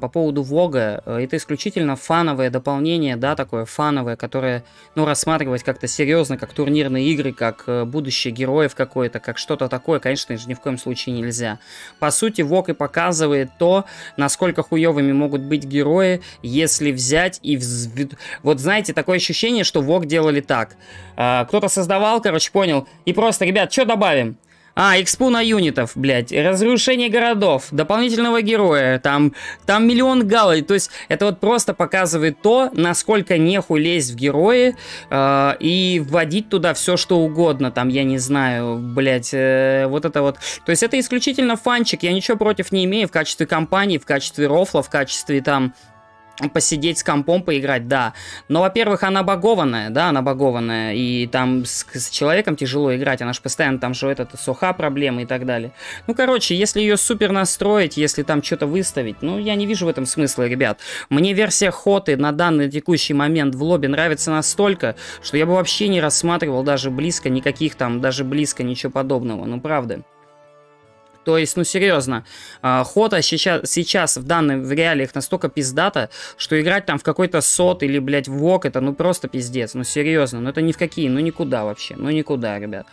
По поводу влога, э, это исключительно фановое дополнение, да, такое фановое, которое, ну, рассматривать как-то серьезно, как турнирные игры, как э, будущее героев какое-то, как что-то такое, конечно же, ни в коем случае нельзя. По сути, влог и показывает то, насколько хуевыми могут быть герои, если взять и... Вз... Вот знаете, такое ощущение, что влог делали так. А, кто-то создавал, короче, понял, и просто, ребят, что добавим? А, экспу на юнитов, блядь. Разрушение городов, дополнительного героя, там, там миллион галлей. То есть это вот просто показывает то, насколько нехуй лезть в герои э, и вводить туда все, что угодно. Там, я не знаю, блядь, э, вот это вот. То есть это исключительно фанчик, я ничего против не имею в качестве компании, в качестве рофла, в качестве там посидеть с компом, поиграть, да. Но, во-первых, она багованная, да, она багованная, и там с, с человеком тяжело играть, она же постоянно там же этот суха проблемы и так далее. Ну, короче, если ее супер настроить, если там что-то выставить, ну, я не вижу в этом смысла, ребят. Мне версия хоты на данный текущий момент в лобби нравится настолько, что я бы вообще не рассматривал даже близко никаких там, даже близко ничего подобного, ну, правда. То есть, ну серьезно, а, Хота сейчас, сейчас в данных в реалиях настолько пиздата, что играть там в какой-то сот или, блядь, вок, это ну просто пиздец, ну серьезно, ну это ни в какие, ну никуда вообще, ну никуда, ребят.